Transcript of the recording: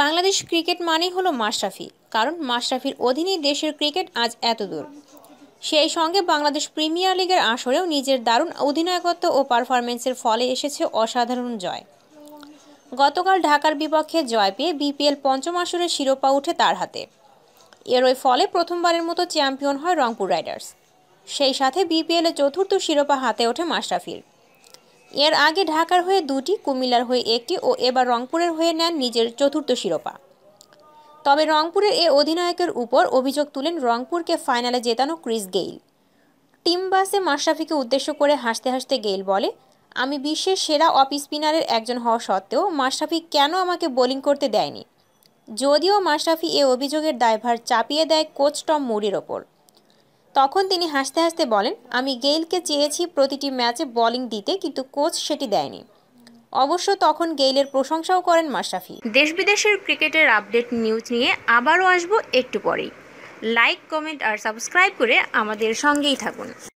Bangladesh cricket মানেই হলো মাশরাফি কারণ মাশরাফির অধীনেই দেশের ক্রিকেট আজ এত দূর সেই সঙ্গে বাংলাদেশ প্রিমিয়ার লিগের আসরেও নিজের দারুণ অধিনায়কত্ব ও পারফরমেন্সের ফলে এসেছে অসাধারণ জয় গতকাল ঢাকার বিপক্ষে জয় পেয়ে বিপিএল পঞ্চম আসরের শিরোপা উঠে তার হাতে এরই ফলে প্রথমবারের মতো চ্যাম্পিয়ন হয় রংপুর রাইডার্স সেই সাথে বিপিএলে চতুর্থ শিরোপা হাতে ওঠে মাশরাফির এর আগে ঢাকার হয়ে দুটি কুমিল্লার হয়ে একটি ও এবার রংপুরের হয়ে নেন নিজের চতুর্থ শিরোপা তবে রংপুরের এ অধিনায়কের উপর অভিযোগ তুলেন রংপুরকে ফাইনালে জেতানো ক্রিস গেইল টিম বাসে মাশরাফিকে উদ্দেশ্য করে হাসতে হাসতে গেইল বলে আমি বিশ্বের সেরা অফ স্পিনারের একজন হওয়া সত্ত্বেও মাশরাফি কেন আমাকে বোলিং করতে দেয়নি যদিও মাশরাফি এ অভিযোগের দায়ভার চাপিয়ে দেয় কোচ টম মুরির ওপর তখন তিনি হাসতে হাসতে বলেন আমি গেইলকে চেয়েছি প্রতিটি ম্যাচে বোলিং দিতে কিন্তু কোচ সেটি দেয়নি অবশ্য তখন গেইলের প্রশংসাও করেন মাশরাফি দেশ বিদেশের ক্রিকেটের আপডেট নিউজ নিয়ে আবারও আসবো একটু পরেই লাইক কমেন্ট আর সাবস্ক্রাইব করে আমাদের সঙ্গেই থাকুন